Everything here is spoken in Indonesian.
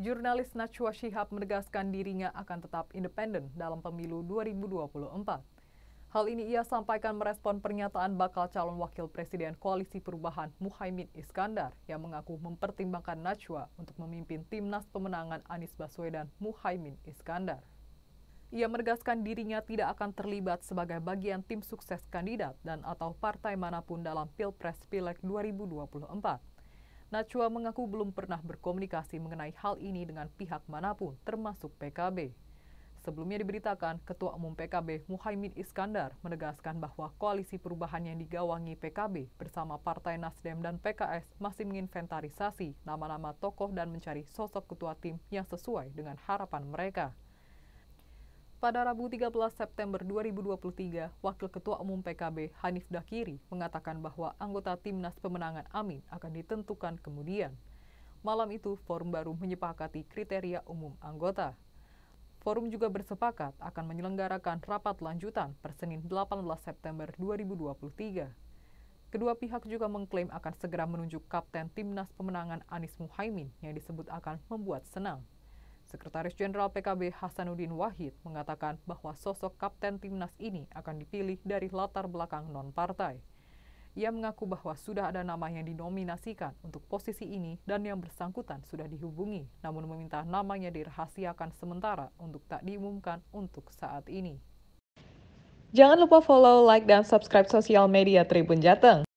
jurnalis Najwa Shihab menegaskan dirinya akan tetap independen dalam pemilu 2024. Hal ini ia sampaikan merespon pernyataan bakal calon wakil presiden Koalisi Perubahan Muhaimin Iskandar yang mengaku mempertimbangkan Najwa untuk memimpin timnas pemenangan Anies Baswedan Muhaimin Iskandar. Ia menegaskan dirinya tidak akan terlibat sebagai bagian tim sukses kandidat dan atau partai manapun dalam Pilpres pilek 2024. Nacua mengaku belum pernah berkomunikasi mengenai hal ini dengan pihak manapun, termasuk PKB. Sebelumnya diberitakan, Ketua Umum PKB Muhaimin Iskandar menegaskan bahwa koalisi perubahan yang digawangi PKB bersama Partai Nasdem dan PKS masih menginventarisasi nama-nama tokoh dan mencari sosok ketua tim yang sesuai dengan harapan mereka. Pada Rabu 13 September 2023, Wakil Ketua Umum PKB Hanif Dakiri mengatakan bahwa anggota Timnas Pemenangan Amin akan ditentukan kemudian. Malam itu, forum baru menyepakati kriteria umum anggota. Forum juga bersepakat akan menyelenggarakan rapat lanjutan per Senin 18 September 2023. Kedua pihak juga mengklaim akan segera menunjuk Kapten Timnas Pemenangan Anis Muhaimin yang disebut akan membuat senang. Sekretaris Jenderal PKB Hasanuddin Wahid mengatakan bahwa sosok kapten timnas ini akan dipilih dari latar belakang non-partai. Ia mengaku bahwa sudah ada nama yang dinominasikan untuk posisi ini dan yang bersangkutan sudah dihubungi, namun meminta namanya dirahasiakan sementara untuk tak diumumkan untuk saat ini. Jangan lupa follow, like, dan subscribe sosial media Tribun Jateng.